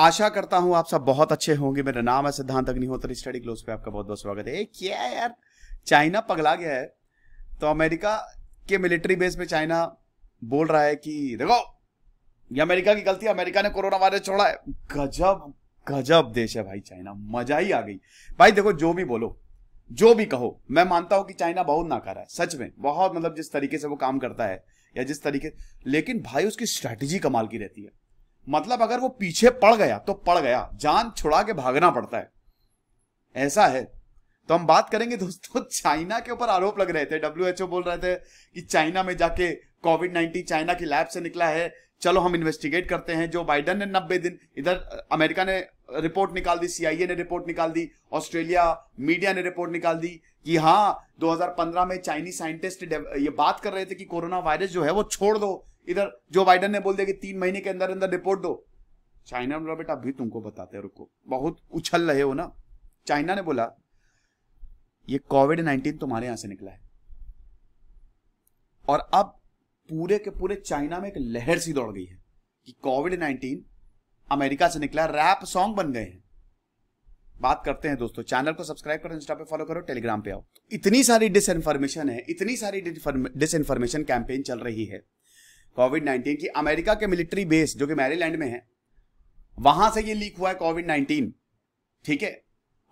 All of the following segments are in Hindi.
आशा करता हूं आप सब बहुत अच्छे होंगे मेरा नाम है सिद्धांत अग्निहोत्री स्टडी क्लोज पे आपका बहुत बहुत स्वागत है क्या यार चाइना पगला गया है तो अमेरिका के मिलिट्री बेस पे चाइना बोल रहा है कि देखो ये अमेरिका की गलती अमेरिका ने कोरोना वायरस छोड़ा है गजब गजब देश है भाई चाइना मजा ही आ गई भाई देखो जो भी बोलो जो भी कहो मैं मानता हूं कि चाइना बहुत नाकारा है सच में बहुत मतलब जिस तरीके से वो काम करता है या जिस तरीके लेकिन भाई उसकी स्ट्रैटेजी कमाल की रहती है मतलब अगर वो पीछे पड़ गया तो पड़ गया जान छुड़ा के भागना पड़ता है ऐसा है तो हम बात करेंगे दोस्तों चाइना के ऊपर आरोप लग रहे थे डब्ल्यू बोल रहे थे कि चाइना में जाके कोविड नाइन्टीन चाइना की लैब से निकला है चलो हम इन्वेस्टिगेट करते हैं जो बाइडन ने नब्बे दिन इधर अमेरिका ने रिपोर्ट निकाल दी सीआईए ने रिपोर्ट निकाल दी ऑस्ट्रेलिया मीडिया ने रिपोर्ट निकाल दी कि हाँ 2015 में चाइनीज साइंटिस्ट ये बात कर रहे थे कि कोरोना वायरस जो है वो छोड़ दो इधर जो बाइडन ने बोल दिया कि तीन महीने के अंदर अंदर रिपोर्ट दो चाइना ने बोला बेटा अभी तुमको बताते रुको बहुत उछल रहे हो ना चाइना ने बोला ये कोविड नाइन्टीन तुम्हारे यहां से निकला है और अब पूरे के पूरे चाइना में एक लहर सी दौड़ गई है कि कोविड नाइनटीन अमेरिका से निकला रैप सॉन्ग बन गए हैं बात करते हैं दोस्तों चैनल को सब्सक्राइब करो इंस्टा पे फॉलो करो टेलीग्राम पे आओ इतनी सारी डिसइंफॉर्मेशन है इतनी सारी डिसइंफॉर्मेशन कैंपेन चल रही है कोविड नाइनटीन की अमेरिका के मिलिट्री बेस जो कि मैरीलैंड में है वहां से ये लीक हुआ है कोविड नाइनटीन ठीक है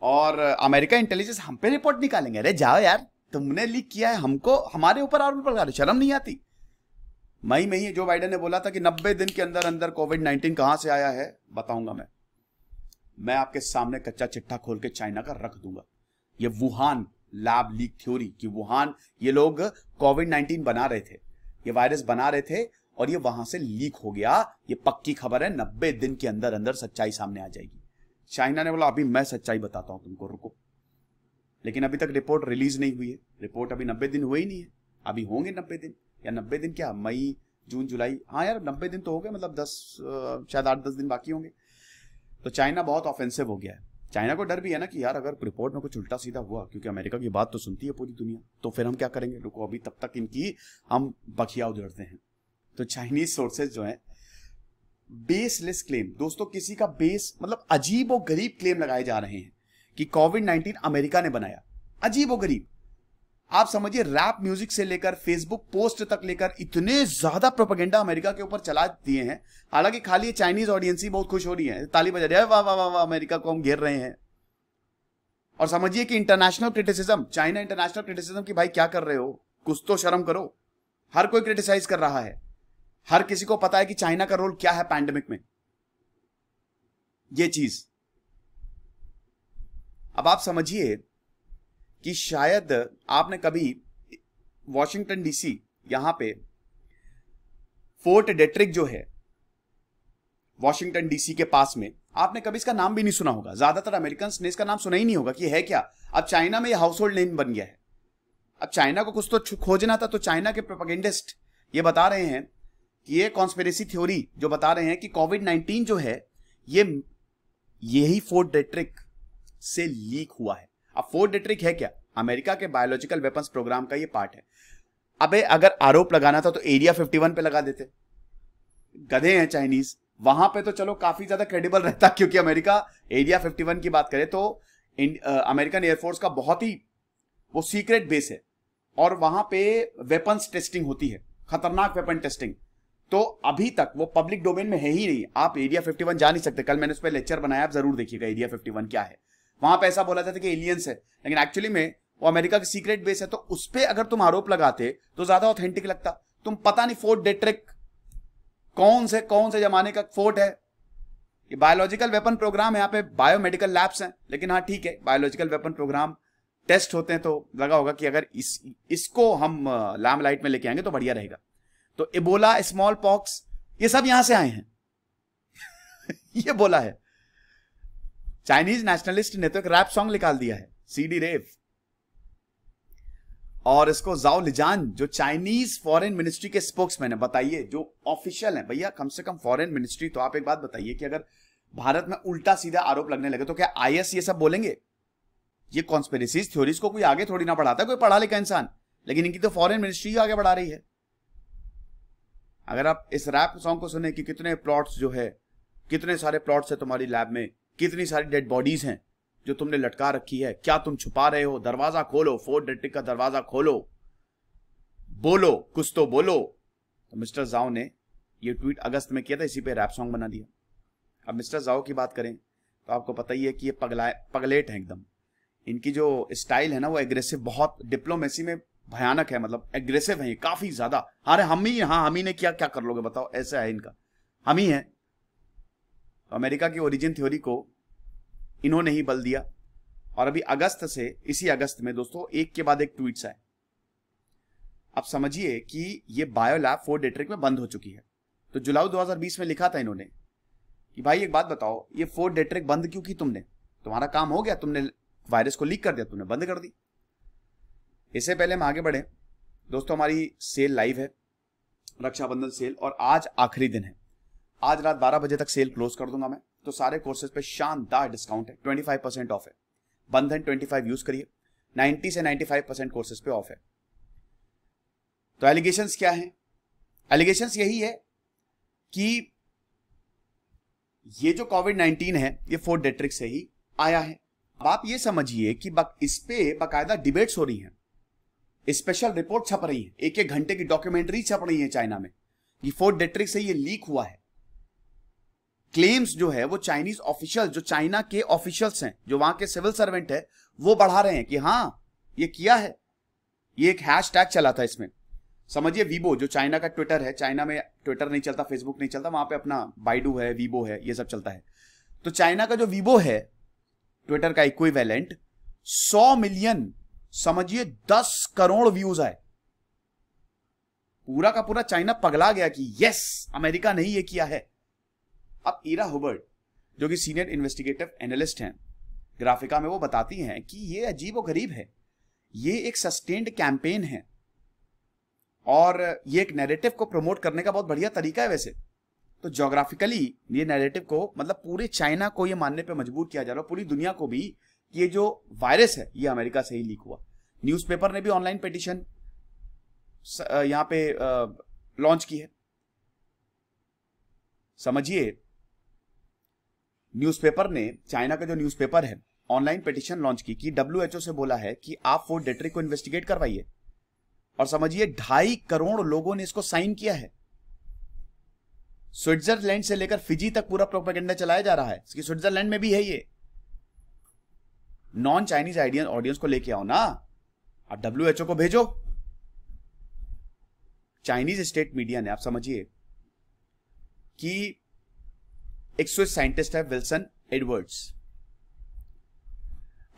और अमेरिका इंटेलिजेंस हम पे रिपोर्ट निकालेंगे अरे जाओ यार तुमने लीक किया है हमको हमारे ऊपर आरोप लगा रहे शर्म नहीं आती मई में ही जो बाइडन ने बोला था कि नब्बे दिन के अंदर अंदर कोविड नाइनटीन कहां से आया है बताऊंगा मैं मैं आपके सामने कच्चा चिट्ठा खोल के चाइना का रख दूंगा ये वुहान लैब लीक थ्योरी कि वुहान ये लोग कोविड नाइन्टीन बना रहे थे ये वायरस बना रहे थे और ये वहां से लीक हो गया ये पक्की खबर है नब्बे दिन के अंदर अंदर सच्चाई सामने आ जाएगी चाइना ने बोला अभी मैं सच्चाई बताता हूं तुमको रुको लेकिन अभी तक रिपोर्ट रिलीज नहीं हुई है रिपोर्ट अभी नब्बे दिन हुए ही नहीं है अभी होंगे नब्बे दिन या नब्बे दिन क्या मई जून जुलाई हाँ यार नब्बे दिन तो हो गए मतलब दस शायद आठ दस दिन बाकी होंगे तो चाइना बहुत ऑफेंसिव हो गया है चाइना को डर भी है ना कि यार अगर रिपोर्ट में कुछ उल्टा सीधा हुआ क्योंकि अमेरिका की बात तो सुनती है पूरी दुनिया तो फिर हम क्या करेंगे रुको अभी तब तक इनकी हम बखिया उधरते हैं तो चाइनीज सोर्सेज जो है बेसलेस क्लेम दोस्तों किसी का बेस मतलब अजीब और गरीब क्लेम लगाए जा रहे हैं कि कोविड नाइन्टीन अमेरिका ने बनाया अजीब और गरीब आप समझिए रैप म्यूजिक से लेकर फेसबुक पोस्ट तक लेकर इतने ज्यादा प्रोपेगेंडा अमेरिका के ऊपर चला दिए हैं हालांकि खाली ये चाइनीज ऑडियंस ही बहुत खुश हो रही है ताली बजा रही है वाह वाह वाह वा, अमेरिका को हम घेर रहे हैं और समझिए कि international criticism China international criticism की भाई क्या कर रहे हो कुछ तो शर्म करो हर कोई क्रिटिसाइज कर रहा है हर किसी को पता है कि चाइना का रोल क्या है पैंडेमिक में यह चीज अब आप समझिए कि शायद आपने कभी वॉशिंगटन डीसी यहां पे फोर्ट डेट्रिक जो है वॉशिंगटन डीसी के पास में आपने कभी इसका नाम भी नहीं सुना होगा ज्यादातर अमेरिकन ने इसका नाम सुना ही नहीं होगा कि है क्या अब चाइना में ये हाउस होल्ड नेम बन गया है अब चाइना को कुछ तो खोजना था तो चाइना के प्रोपागेंडिस्ट ये बता रहे हैं ये कॉन्स्पेरेसी थ्योरी जो बता रहे हैं कि कोविड नाइनटीन जो है ये यही फोर्ट डेट्रिक से लीक हुआ है अब फोर्ट डेट्रिक है क्या अमेरिका के बायोलॉजिकल वेपन्स प्रोग्राम का ये पार्ट है अबे अगर आरोप लगाना था तो एरिया 51 पे लगा देते गधे हैं चाइनीज वहां पे तो चलो काफी ज्यादा क्रेडिबल रहता क्योंकि अमेरिका एरिया 51 की बात करें तो अमेरिकन एयरफोर्स का बहुत ही वो सीक्रेट बेस है और वहां पे वेपन्स टेस्टिंग होती है खतरनाक वेपन टेस्टिंग तो अभी तक वो पब्लिक डोमेन में है ही नहीं आप एरिया 51 जा नहीं सकते कल मैंने उस पर लेक्चर बनाया आप जरूर देखिएगा एरिया 51 क्या है वहां पर ऐसा बोला जाता है कि एलियंस है लेकिन एक्चुअली में वो अमेरिका की सीक्रेट बेस है तो उस पर अगर तुम आरोप लगाते तो ज्यादा ऑथेंटिक लगता तुम पता नहीं फोर्ट डेट्रिक कौन से कौन से जमाने का फोर्ट है ये बायोलॉजिकल वेपन प्रोग्राम यहाँ पे बायोमेडिकल लैब्स हैं लेकिन हाँ ठीक है बायोलॉजिकल वेपन प्रोग्राम टेस्ट होते हैं तो लगा होगा कि अगर इस इसको हम लैम लाइट में लेके आएंगे तो बढ़िया रहेगा तो इबोला स्मॉल पॉक्स ये सब यहां से आए हैं ये बोला है चाइनीज नेशनलिस्ट ने तो एक रैप सॉन्ग निकाल दिया है सीडी रेव और इसको जाओ लिजान जो चाइनीज फॉरेन मिनिस्ट्री के स्पोक्समैन है बताइए जो ऑफिशियल है भैया कम से कम फॉरेन मिनिस्ट्री तो आप एक बात बताइए कि अगर भारत में उल्टा सीधा आरोप लगने लगे तो क्या आईएस ये सब बोलेंगे ये कॉन्स्पेरिसीज थ्योरीज को कोई आगे थोड़ी ना पढ़ाता कोई पढ़ा लिखा इंसान लेकिन इनकी तो फॉरेन मिनिस्ट्री आगे बढ़ा रही है अगर आप इस रैप सॉन्ग को सुने कि कितने प्लॉट्स जो है कितने सारे प्लॉट्स है तुम्हारी लैब में कितनी सारी डेड बॉडीज हैं जो तुमने लटका रखी है क्या तुम छुपा रहे हो दरवाजा खोलो फोर्ट डिस्ट्रिक्ट का दरवाजा खोलो बोलो कुछ तो बोलो तो मिस्टर जाओ ने ये ट्वीट अगस्त में किया था इसी पे रैप सॉन्ग बना दिया अब मिस्टर जाओ की बात करें तो आपको पता ही है कि ये पगला पगलेट है एकदम इनकी जो स्टाइल है ना वो एग्रेसिव बहुत डिप्लोमेसी में भयानक है मतलब एग्रेसिव है काफी ज्यादा अरे हम ही हाँ हम ही ने क्या क्या कर लोगे बताओ ऐसे है इनका हम ही है अमेरिका की ओरिजिन थ्योरी को इन्होंने ही बल दिया और अभी अगस्त से इसी अगस्त में दोस्तों एक के बाद एक ट्वीट्स आए आप समझिए कि ये बायोलैब फोर डेट्रिक में बंद हो चुकी है तो जुलाई 2020 में लिखा था इन्होंने कि भाई एक बात बताओ ये फोर डेट्रिक बंद क्यों की तुमने तुम्हारा काम हो गया तुमने वायरस को लीक कर दिया तुमने बंद कर दी इससे पहले हम आगे बढ़े दोस्तों हमारी सेल लाइव है रक्षाबंधन सेल और आज आखिरी दिन है आज रात 12 बजे तक सेल क्लोज कर दूंगा मैं तो सारे कोर्सेज पे शानदार डिस्काउंट है 25 परसेंट ऑफ है बंधन 25 यूज करिए 90 से 95 परसेंट कोर्सेज पे ऑफ है तो एलिगेशन क्या है एलिगेशन यही है कि ये जो कोविड 19 है ये फोर्ट डेट्रिक से ही आया है अब आप ये समझिए कि इस पे बाकायदा डिबेट्स हो रही हैं स्पेशल रिपोर्ट छप रही है एक एक घंटे की डॉक्यूमेंट्री छप रही है चाइना में ये फोर्ट डेट्रिक से ये लीक हुआ है क्लेम्स जो है वो चाइनीज ऑफिशियल जो चाइना के ऑफिशियल्स हैं जो वहां के सिविल सर्वेंट है वो बढ़ा रहे हैं कि हाँ ये किया है ये एक हैश टैग चला था इसमें समझिए वीबो जो चाइना का ट्विटर है चाइना में ट्विटर नहीं चलता फेसबुक नहीं चलता वहां पे अपना बाइडू है वीबो है ये सब चलता है तो चाइना का जो वीबो है ट्विटर का इक्विवेलेंट सौ मिलियन समझिए दस करोड़ व्यूज आए पूरा का पूरा चाइना पगला गया कि यस अमेरिका ने ही ये किया है अब ईरा हुबर्ट जो कि सीनियर इन्वेस्टिगेटिव एनालिस्ट हैं ग्राफिका में वो बताती हैं कि ये अजीब और गरीब है ये एक सस्टेन्ड कैंपेन है और ये एक नैरेटिव को प्रमोट करने का बहुत बढ़िया तरीका है वैसे तो जोग्राफिकली ये नैरेटिव को मतलब पूरे चाइना को ये मानने पे मजबूर किया जा रहा है पूरी दुनिया को भी ये जो वायरस है ये अमेरिका से ही लीक हुआ न्यूज़पेपर ने भी ऑनलाइन पिटिशन यहां पे लॉन्च की है समझिए न्यूज़पेपर ने चाइना का जो न्यूज़पेपर है ऑनलाइन पिटिशन लॉन्च की कि डब्ल्यूएचओ से बोला है कि आप फोर्ट डेटरी को इन्वेस्टिगेट करवाइए और समझिए ढाई करोड़ लोगों ने इसको साइन किया है स्विट्जरलैंड से लेकर फिजी तक पूरा प्रोपेगेंडा चलाया जा रहा है स्विट्जरलैंड में भी है ये नॉन चाइनीज आइडियन ऑडियंस को लेके आओ ना आप डब्ल्यू एच ओ को भेजो चाइनीज स्टेट मीडिया ने आप समझिए कि एक स्विस साइंटिस्ट है विल्सन एडवर्ड्स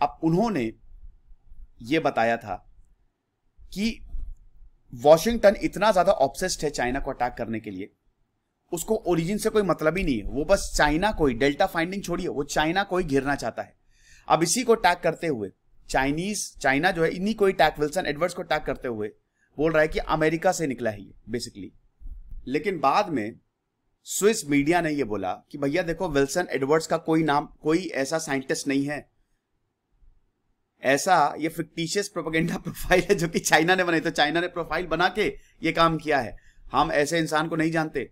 अब उन्होंने यह बताया था कि वॉशिंगटन इतना ज्यादा ऑप्सेस्ड है चाइना को अटैक करने के लिए उसको ओरिजिन से कोई मतलब ही नहीं है वो बस चाइना को ही डेल्टा फाइंडिंग छोड़िए वो चाइना को ही घिरना चाहता है अब इसी को टैग करते हुए चाइनीज चाइना जो है इन्हीं को ही टैग विल्सन एडवर्ड्स को टैग करते हुए बोल रहा है कि अमेरिका से निकला है ये बेसिकली लेकिन बाद में स्विस मीडिया ने यह बोला कि भैया देखो विल्सन एडवर्ड्स का कोई नाम कोई ऐसा साइंटिस्ट नहीं है ऐसा ये फिक्टिशियस प्रोपोगेंडा प्रोफाइल है जो कि चाइना ने बनाई तो चाइना ने प्रोफाइल बना के ये काम किया है हम ऐसे इंसान को नहीं जानते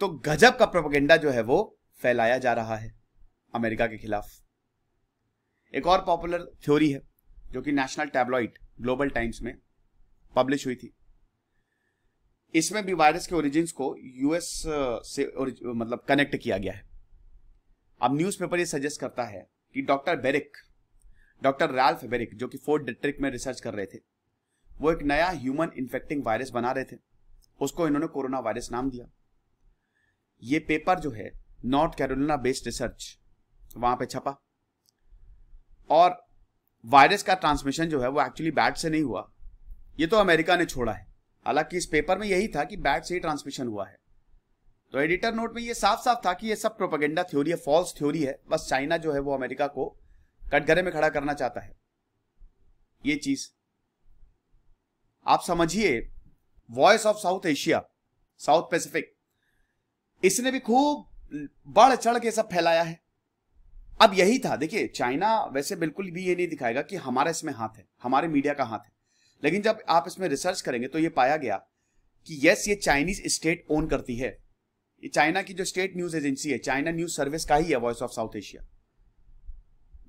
तो गजब का प्रोपोगेंडा जो है वो फैलाया जा रहा है अमेरिका के खिलाफ एक और पॉपुलर थ्योरी है जो कि नेशनल टैबलॉइड ग्लोबल टाइम्स में पब्लिश हुई थी इसमें भी वायरस के ओरिजिन को यूएस से मतलब कनेक्ट किया गया है अब न्यूज़पेपर ये सजेस्ट करता है कि doctor Baric doctor Ralph Baric जो कि फोर्ट डिस्ट्रिक्ट में रिसर्च कर रहे थे वो एक नया ह्यूमन इन्फेक्टिंग वायरस बना रहे थे उसको इन्होंने कोरोना वायरस नाम दिया ये पेपर जो है नॉर्थ कैरोलिना बेस्ड रिसर्च वहां पे छपा और वायरस का ट्रांसमिशन जो है वो एक्चुअली बैट से नहीं हुआ ये तो अमेरिका ने छोड़ा है हालांकि इस पेपर में यही था कि बैट से ही ट्रांसमिशन हुआ है तो एडिटर नोट में ये साफ साफ था कि ये सब प्रोपागेंडा थ्योरी है फॉल्स थ्योरी है बस चाइना जो है वो अमेरिका को कटघरे में खड़ा करना चाहता है ये चीज आप समझिए Voice of South Asia South Pacific इसने भी खूब बढ़ चढ़ के सब फैलाया है अब यही था देखिए चाइना वैसे बिल्कुल भी ये नहीं दिखाएगा कि हमारा इसमें हाथ है हमारे मीडिया का हाथ है लेकिन जब आप इसमें रिसर्च करेंगे तो ये पाया गया कि यस ये चाइनीज स्टेट ओन करती है ये चाइना की जो स्टेट न्यूज एजेंसी है चाइना न्यूज सर्विस का ही है Voice of South Asia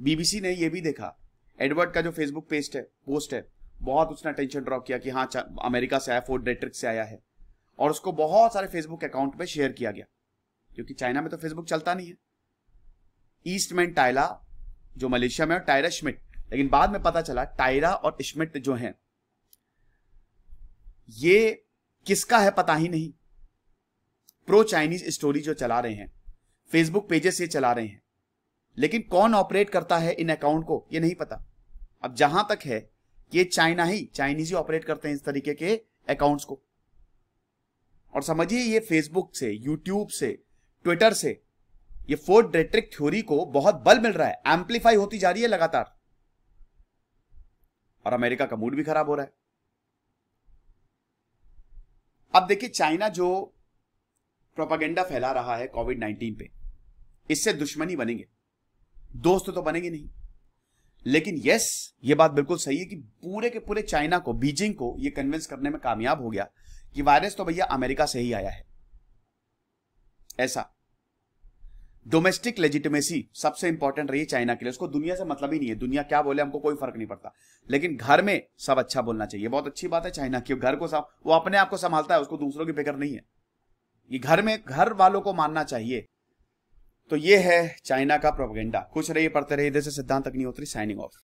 BBC ने यह भी देखा एडवर्ड का जो फेसबुक पेस्ट है पोस्ट है बहुत उसने अटेंशन ड्रॉ किया कि हाँ अमेरिका से आया फोर्ट डेट्रिक से आया है और उसको बहुत सारे फेसबुक अकाउंट में शेयर किया गया क्योंकि चाइना में तो फेसबुक चलता नहीं है ईस्टमैन टायला जो मलेशिया में और टायरा स्मिट लेकिन बाद में पता चला टायरा और स्मिट जो हैं ये किसका है पता ही नहीं प्रो चाइनीज स्टोरी जो चला रहे हैं फेसबुक पेजेस ये चला रहे हैं लेकिन कौन ऑपरेट करता है इन अकाउंट को ये नहीं पता अब जहां तक है कि ये चाइना ही चाइनीज ही ऑपरेट करते हैं इस तरीके के अकाउंट्स को और समझिए ये फेसबुक से यूट्यूब से ट्विटर से ये फोर्थ डेट्रिक थ्योरी को बहुत बल मिल रहा है एम्पलीफाई होती जा रही है लगातार और अमेरिका का मूड भी खराब हो रहा है अब देखिए चाइना जो प्रोपागेंडा फैला रहा है कोविड नाइनटीन पे इससे दुश्मनी बनेंगे दोस्त तो बनेंगे नहीं लेकिन यस ये बात बिल्कुल सही है कि पूरे के पूरे चाइना को बीजिंग को ये कन्विंस करने में कामयाब हो गया कि वायरस तो भैया अमेरिका से ही आया है ऐसा डोमेस्टिक लेजिटिमेसी सबसे इंपॉर्टेंट रही चाइना के लिए उसको दुनिया से मतलब ही नहीं है दुनिया क्या बोले हमको कोई फर्क नहीं पड़ता लेकिन घर में सब अच्छा बोलना चाहिए बहुत अच्छी बात है चाइना की घर को साफ वो अपने आप को संभालता है उसको दूसरों की फिक्र नहीं है ये घर में घर वालों को मानना चाहिए तो ये है चाइना का प्रोपगेंडा कुछ रहिए पढ़ते रहिए जैसे सिद्धांत अग्निहोत्री साइनिंग ऑफ